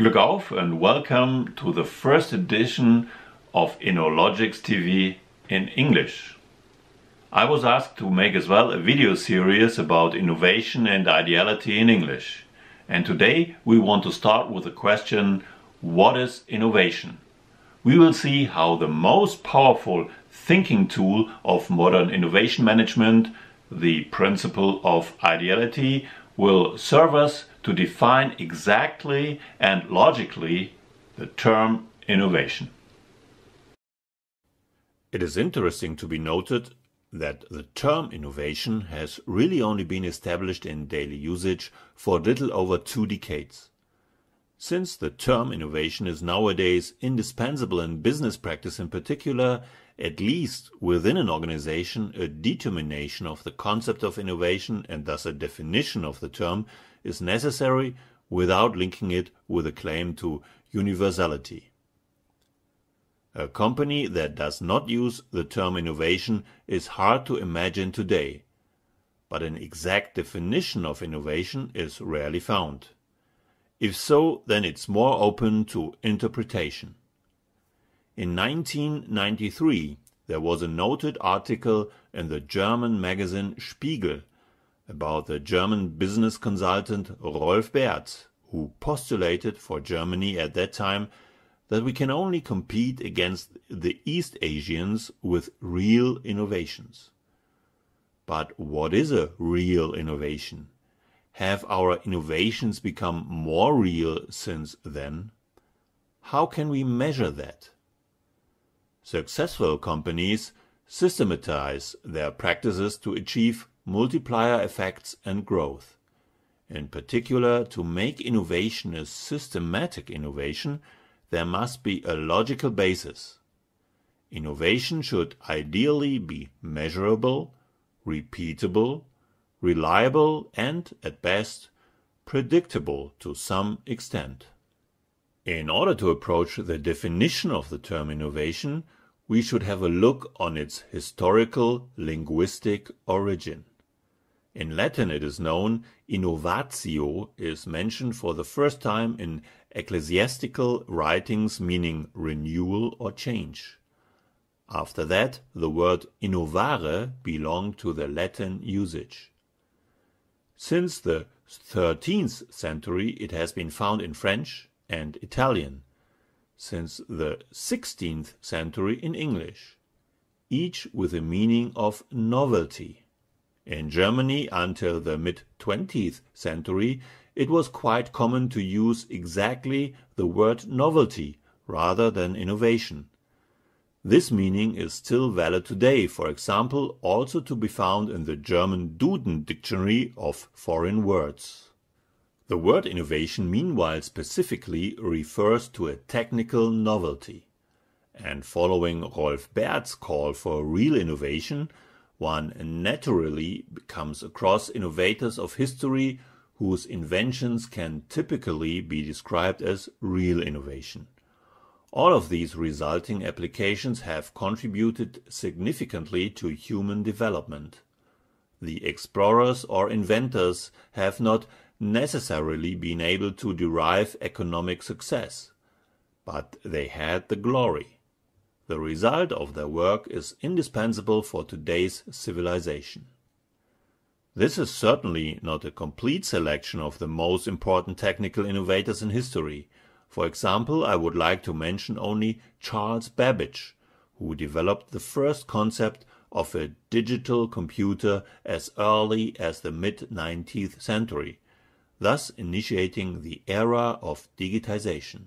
Glück auf and welcome to the first edition of Innologics TV in English. I was asked to make as well a video series about innovation and ideality in English. And today we want to start with the question, what is innovation? We will see how the most powerful thinking tool of modern innovation management, the principle of ideality, will serve us to define exactly and logically the term innovation. It is interesting to be noted that the term innovation has really only been established in daily usage for little over two decades. Since the term innovation is nowadays indispensable in business practice in particular, at least within an organization, a determination of the concept of innovation and thus a definition of the term is necessary without linking it with a claim to universality. A company that does not use the term innovation is hard to imagine today, but an exact definition of innovation is rarely found. If so, then it's more open to interpretation. In 1993, there was a noted article in the German magazine Spiegel about the German business consultant Rolf Berth, who postulated for Germany at that time that we can only compete against the East Asians with real innovations. But what is a real innovation? Have our innovations become more real since then? How can we measure that? Successful companies systematize their practices to achieve multiplier effects and growth. In particular, to make innovation a systematic innovation, there must be a logical basis. Innovation should ideally be measurable, repeatable, reliable and, at best, predictable to some extent. In order to approach the definition of the term innovation, we should have a look on its historical linguistic origin. In Latin it is known "innovatio" is mentioned for the first time in ecclesiastical writings meaning renewal or change. After that the word "innovare" belonged to the Latin usage. Since the thirteenth century it has been found in French and Italian, since the sixteenth century in English, each with the meaning of novelty. In Germany until the mid-20th century, it was quite common to use exactly the word novelty rather than innovation. This meaning is still valid today, for example, also to be found in the German Duden Dictionary of Foreign Words. The word innovation, meanwhile, specifically refers to a technical novelty. And following Rolf Bert's call for real innovation, one naturally comes across innovators of history whose inventions can typically be described as real innovation. All of these resulting applications have contributed significantly to human development. The explorers or inventors have not necessarily been able to derive economic success, but they had the glory. The result of their work is indispensable for today's civilization. This is certainly not a complete selection of the most important technical innovators in history. For example, I would like to mention only Charles Babbage, who developed the first concept of a digital computer as early as the mid-19th century, thus initiating the era of digitization.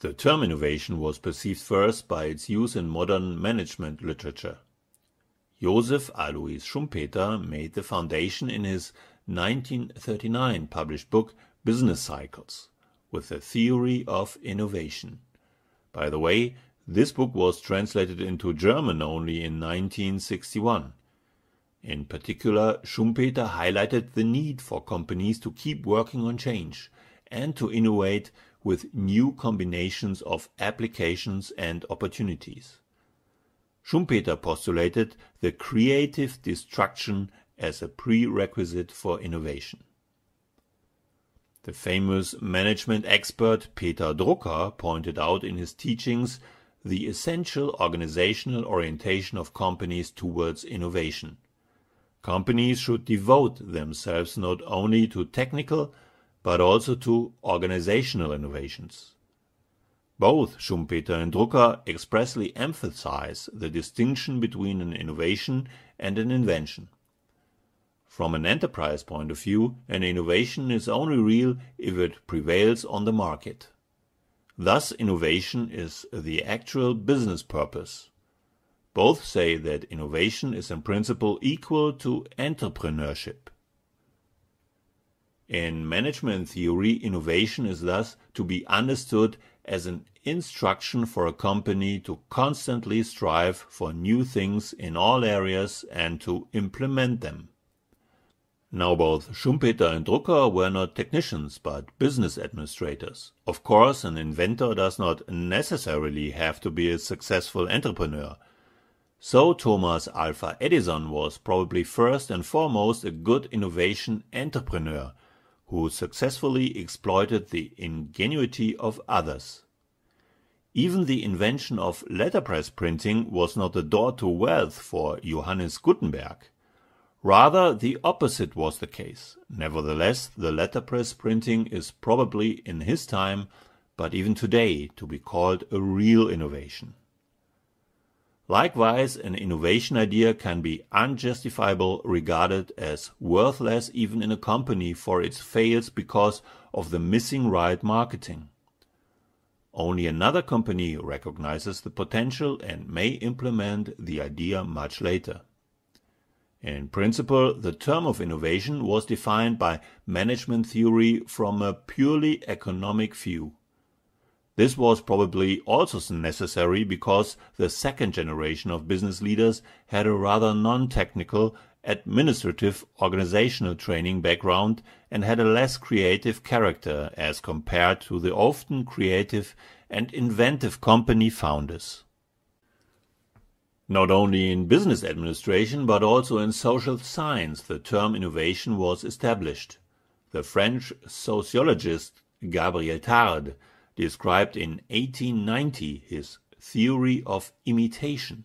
The term innovation was perceived first by its use in modern management literature. Joseph Alois Schumpeter made the foundation in his 1939 published book Business Cycles with the theory of innovation. By the way, this book was translated into German only in 1961. In particular, Schumpeter highlighted the need for companies to keep working on change and to innovate with new combinations of applications and opportunities. Schumpeter postulated the creative destruction as a prerequisite for innovation. The famous management expert Peter Drucker pointed out in his teachings the essential organizational orientation of companies towards innovation. Companies should devote themselves not only to technical but also to organizational innovations. Both Schumpeter and Drucker expressly emphasize the distinction between an innovation and an invention. From an enterprise point of view, an innovation is only real if it prevails on the market. Thus, innovation is the actual business purpose. Both say that innovation is in principle equal to entrepreneurship. In management theory, innovation is thus to be understood as an instruction for a company to constantly strive for new things in all areas and to implement them. Now both Schumpeter and Drucker were not technicians but business administrators. Of course, an inventor does not necessarily have to be a successful entrepreneur. So Thomas Alpha Edison was probably first and foremost a good innovation entrepreneur – who successfully exploited the ingenuity of others. Even the invention of letterpress printing was not a door to wealth for Johannes Gutenberg. Rather, the opposite was the case. Nevertheless, the letterpress printing is probably in his time, but even today, to be called a real innovation. Likewise, an innovation idea can be unjustifiable, regarded as worthless even in a company for its fails because of the missing right marketing. Only another company recognizes the potential and may implement the idea much later. In principle, the term of innovation was defined by management theory from a purely economic view. This was probably also necessary because the second generation of business leaders had a rather non-technical administrative organizational training background and had a less creative character as compared to the often creative and inventive company founders. Not only in business administration but also in social science the term innovation was established. The French sociologist Gabriel Tarde described in 1890 his theory of imitation.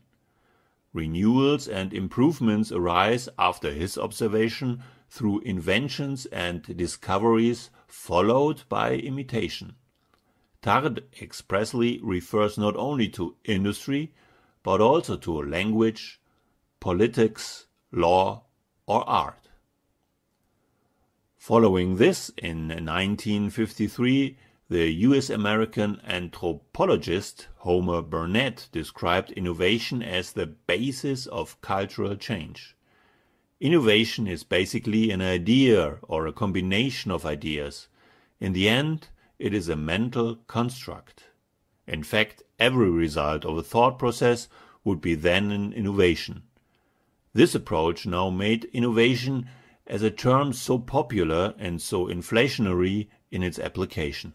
Renewals and improvements arise after his observation through inventions and discoveries followed by imitation. Tard expressly refers not only to industry, but also to language, politics, law, or art. Following this, in 1953, the US American anthropologist Homer Burnett described innovation as the basis of cultural change. Innovation is basically an idea or a combination of ideas. In the end, it is a mental construct. In fact, every result of a thought process would be then an innovation. This approach now made innovation as a term so popular and so inflationary in its application.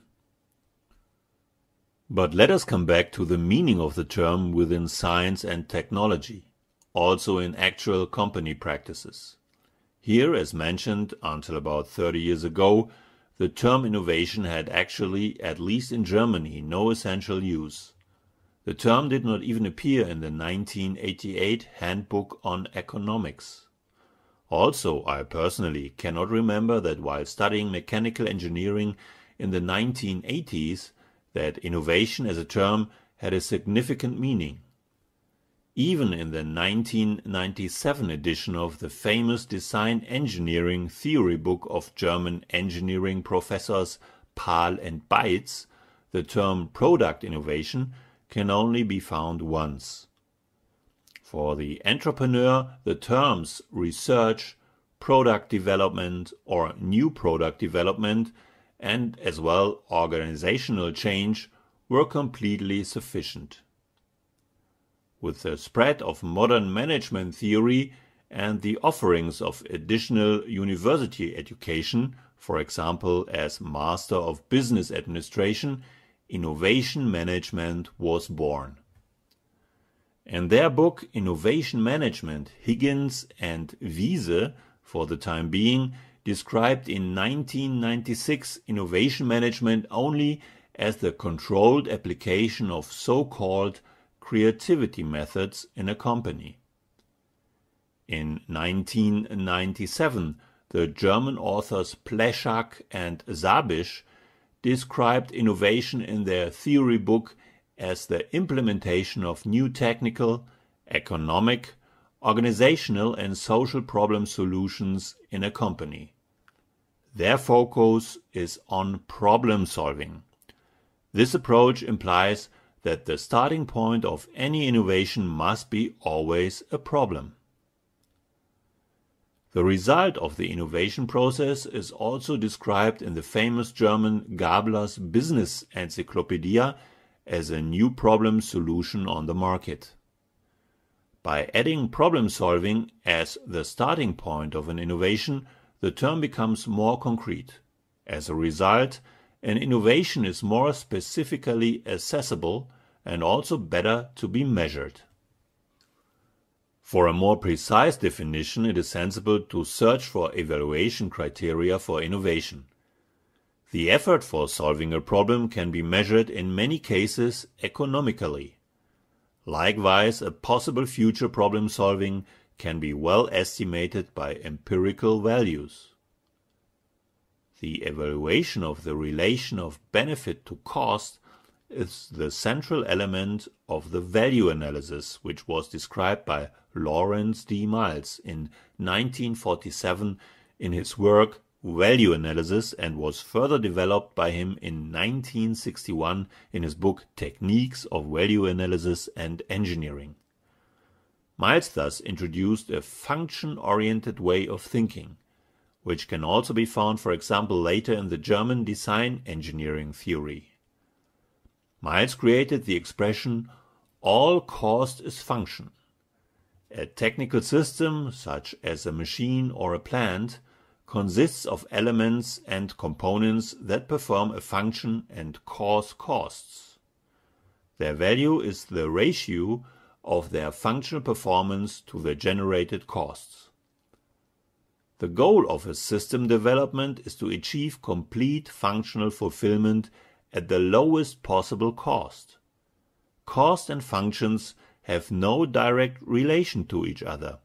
But let us come back to the meaning of the term within science and technology, also in actual company practices. Here, as mentioned, until about 30 years ago, the term innovation had actually, at least in Germany, no essential use. The term did not even appear in the 1988 Handbook on Economics. Also, I personally cannot remember that while studying mechanical engineering in the 1980s, that innovation as a term had a significant meaning. Even in the 1997 edition of the famous design engineering theory book of German engineering professors Pahl and Beitz, the term product innovation can only be found once. For the entrepreneur, the terms research, product development, or new product development and as well organizational change were completely sufficient. With the spread of modern management theory and the offerings of additional university education, for example as Master of Business Administration, innovation management was born. In their book Innovation Management, Higgins and Wiese, for the time being, described in 1996 innovation management only as the controlled application of so-called creativity methods in a company. In 1997, the German authors Pleschak and Zabish described innovation in their theory book as the implementation of new technical, economic, organizational and social problem solutions in a company. Their focus is on problem solving. This approach implies that the starting point of any innovation must be always a problem. The result of the innovation process is also described in the famous German Gabler's Business Encyclopedia as a new problem solution on the market. By adding problem solving as the starting point of an innovation, the term becomes more concrete. As a result, an innovation is more specifically accessible and also better to be measured. For a more precise definition, it is sensible to search for evaluation criteria for innovation. The effort for solving a problem can be measured in many cases economically. Likewise, a possible future problem solving can be well estimated by empirical values. The evaluation of the relation of benefit to cost is the central element of the value analysis, which was described by Lawrence D. Miles in 1947 in his work Value Analysis and was further developed by him in 1961 in his book Techniques of Value Analysis and Engineering. Miles thus introduced a function-oriented way of thinking, which can also be found for example later in the German design engineering theory. Miles created the expression all cost is function. A technical system, such as a machine or a plant, consists of elements and components that perform a function and cause costs. Their value is the ratio of their functional performance to the generated costs. The goal of a system development is to achieve complete functional fulfillment at the lowest possible cost. Cost and functions have no direct relation to each other.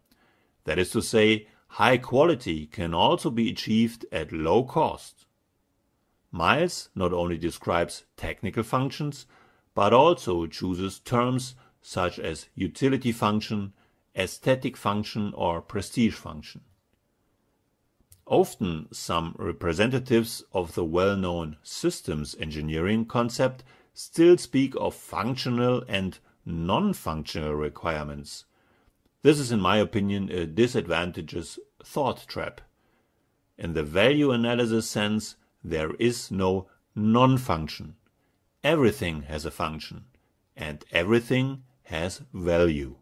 That is to say, high quality can also be achieved at low cost. Miles not only describes technical functions, but also chooses terms such as utility function, aesthetic function or prestige function. Often some representatives of the well-known systems engineering concept still speak of functional and non-functional requirements. This is in my opinion a disadvantageous thought trap. In the value analysis sense, there is no non-function. Everything has a function, and everything has value.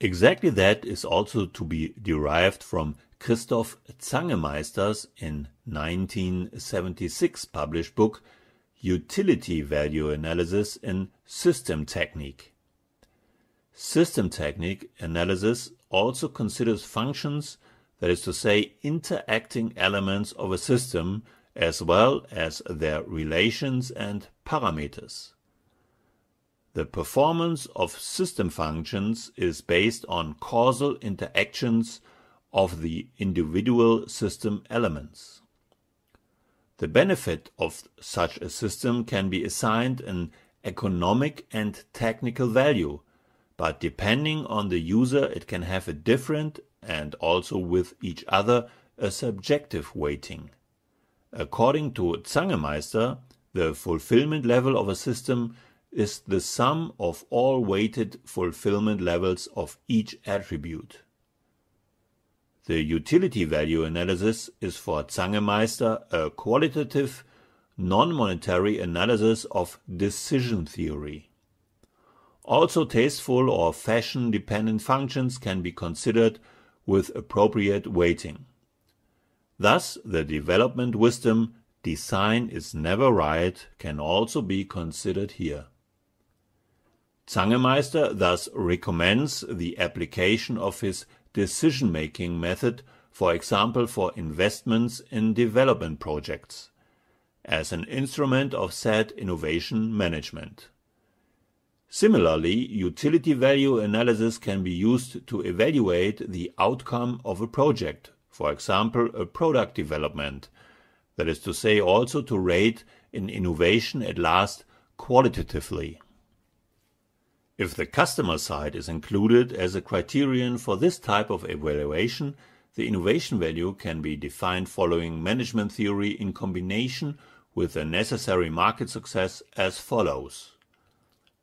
Exactly that is also to be derived from Christoph Zangemeister's in 1976 published book Utility Value Analysis in System Technique. System technique analysis also considers functions, that is to say interacting elements of a system, as well as their relations and parameters. The performance of system functions is based on causal interactions of the individual system elements. The benefit of such a system can be assigned an economic and technical value, but depending on the user it can have a different and also with each other a subjective weighting. According to Zangemeister, the fulfillment level of a system is the sum of all weighted fulfillment levels of each attribute. The utility value analysis is for Zangemeister a qualitative, non-monetary analysis of decision theory. Also tasteful or fashion-dependent functions can be considered with appropriate weighting. Thus, the development wisdom design is never right can also be considered here. Zangemeister thus recommends the application of his decision-making method, for example for investments in development projects, as an instrument of said innovation management. Similarly, utility value analysis can be used to evaluate the outcome of a project, for example a product development, that is to say also to rate an innovation at last qualitatively. If the customer side is included as a criterion for this type of evaluation, the innovation value can be defined following management theory in combination with the necessary market success as follows.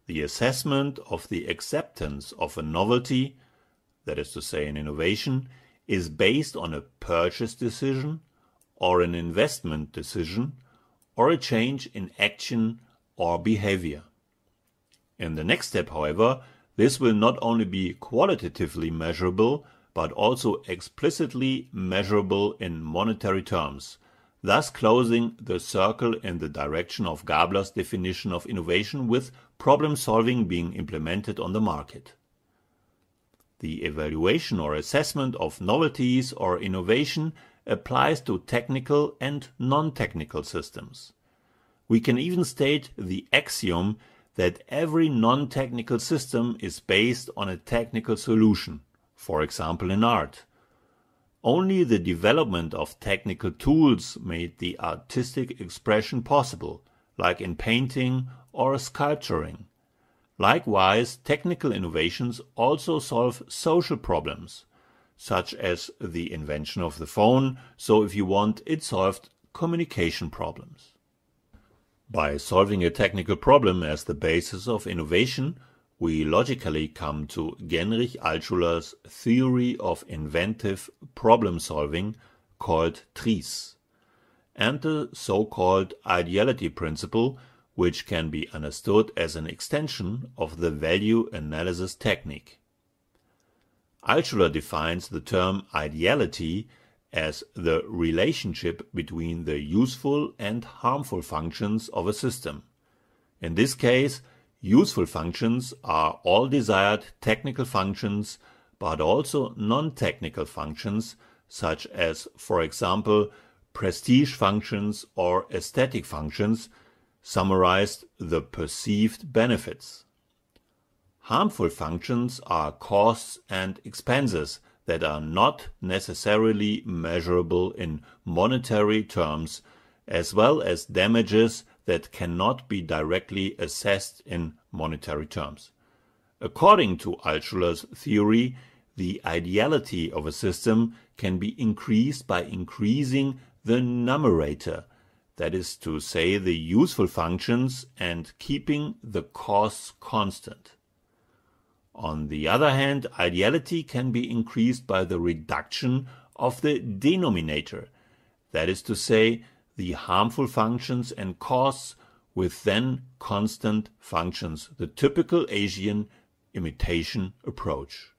The assessment of the acceptance of a novelty, that is to say an innovation, is based on a purchase decision or an investment decision or a change in action or behavior. In the next step, however, this will not only be qualitatively measurable, but also explicitly measurable in monetary terms, thus closing the circle in the direction of Gabler's definition of innovation with problem solving being implemented on the market. The evaluation or assessment of novelties or innovation applies to technical and non-technical systems. We can even state the axiom that every non-technical system is based on a technical solution, for example in art. Only the development of technical tools made the artistic expression possible, like in painting or sculpturing. Likewise, technical innovations also solve social problems, such as the invention of the phone, so if you want, it solved communication problems. By solving a technical problem as the basis of innovation, we logically come to Genrich Altschuler's theory of inventive problem solving called TRIES, and the so-called ideality principle, which can be understood as an extension of the value analysis technique. Altschuler defines the term ideality as the relationship between the useful and harmful functions of a system. In this case, useful functions are all desired technical functions, but also non-technical functions, such as, for example, prestige functions or aesthetic functions, summarized the perceived benefits. Harmful functions are costs and expenses, that are not necessarily measurable in monetary terms, as well as damages that cannot be directly assessed in monetary terms. According to Altschuler's theory, the ideality of a system can be increased by increasing the numerator, that is to say, the useful functions, and keeping the costs constant. On the other hand, ideality can be increased by the reduction of the denominator, that is to say, the harmful functions and costs with then constant functions, the typical Asian imitation approach.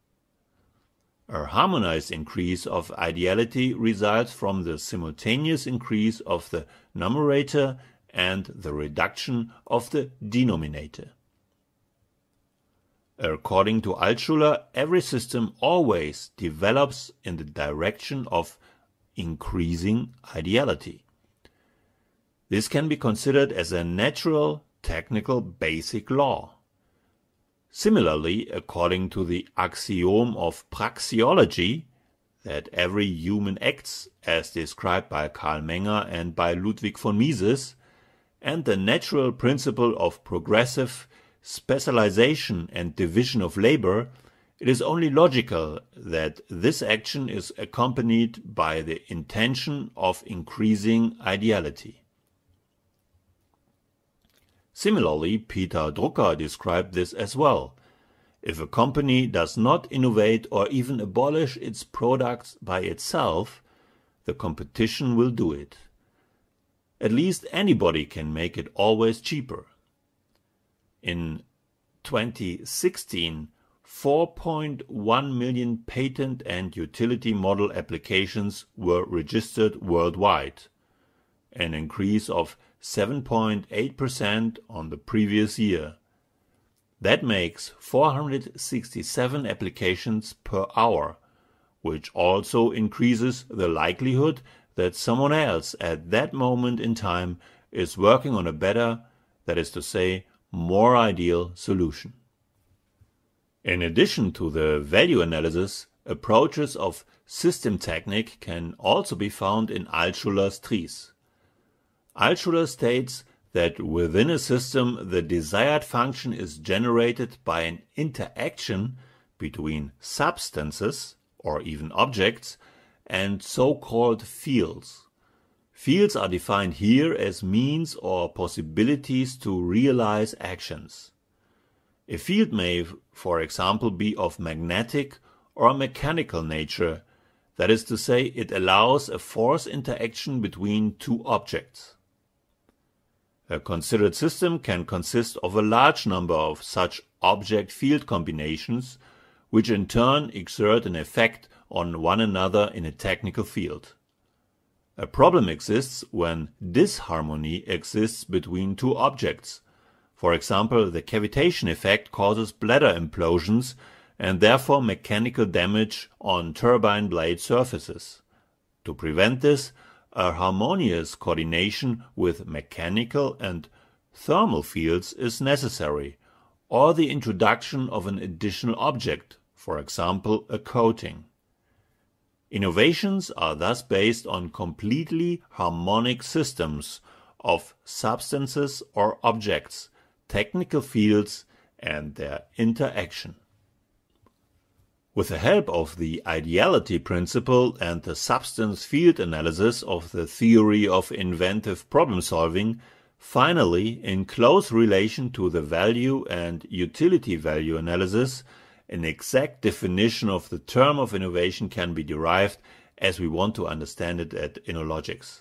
A harmonized increase of ideality results from the simultaneous increase of the numerator and the reduction of the denominator. According to Altschuler, every system always develops in the direction of increasing ideality. This can be considered as a natural technical basic law. Similarly, according to the axiom of praxeology, that every human acts as described by Karl Menger and by Ludwig von Mises, and the natural principle of progressive specialization and division of labor, it is only logical that this action is accompanied by the intention of increasing ideality. Similarly, Peter Drucker described this as well. If a company does not innovate or even abolish its products by itself, the competition will do it. At least anybody can make it always cheaper. In 2016, 4.1 million patent and utility model applications were registered worldwide, an increase of 7.8% on the previous year. That makes 467 applications per hour, which also increases the likelihood that someone else at that moment in time is working on a better, that is to say, more ideal solution. In addition to the value analysis, approaches of system technique can also be found in Altschuler's trees. Altschuler states that within a system the desired function is generated by an interaction between substances or even objects and so-called fields. Fields are defined here as means or possibilities to realize actions. A field may, for example, be of magnetic or mechanical nature, that is to say, it allows a force interaction between two objects. A considered system can consist of a large number of such object-field combinations, which in turn exert an effect on one another in a technical field. A problem exists when disharmony exists between two objects. For example, the cavitation effect causes bladder implosions and therefore mechanical damage on turbine blade surfaces. To prevent this, a harmonious coordination with mechanical and thermal fields is necessary, or the introduction of an additional object, for example a coating. Innovations are thus based on completely harmonic systems of substances or objects, technical fields and their interaction. With the help of the ideality principle and the substance field analysis of the theory of inventive problem solving, finally, in close relation to the value and utility value analysis, an exact definition of the term of innovation can be derived as we want to understand it at Innologics.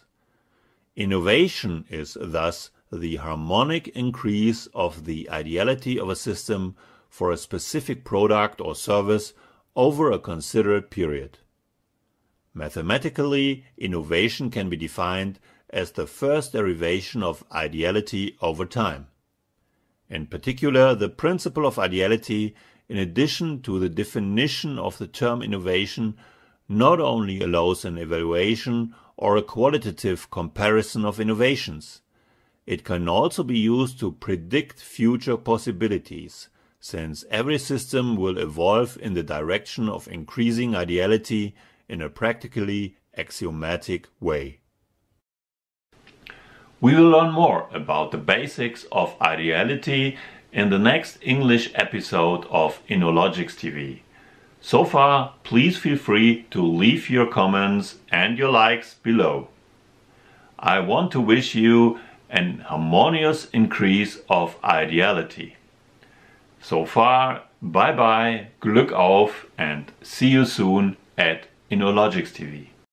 Innovation is thus the harmonic increase of the ideality of a system for a specific product or service over a considered period. Mathematically, innovation can be defined as the first derivation of ideality over time. In particular, the principle of ideality in addition to the definition of the term innovation, not only allows an evaluation or a qualitative comparison of innovations, it can also be used to predict future possibilities, since every system will evolve in the direction of increasing ideality in a practically axiomatic way. We will learn more about the basics of ideality in the next English episode of Innologics TV. So far, please feel free to leave your comments and your likes below. I want to wish you an harmonious increase of ideality. So far, bye bye, Glück auf, and see you soon at Innologics TV.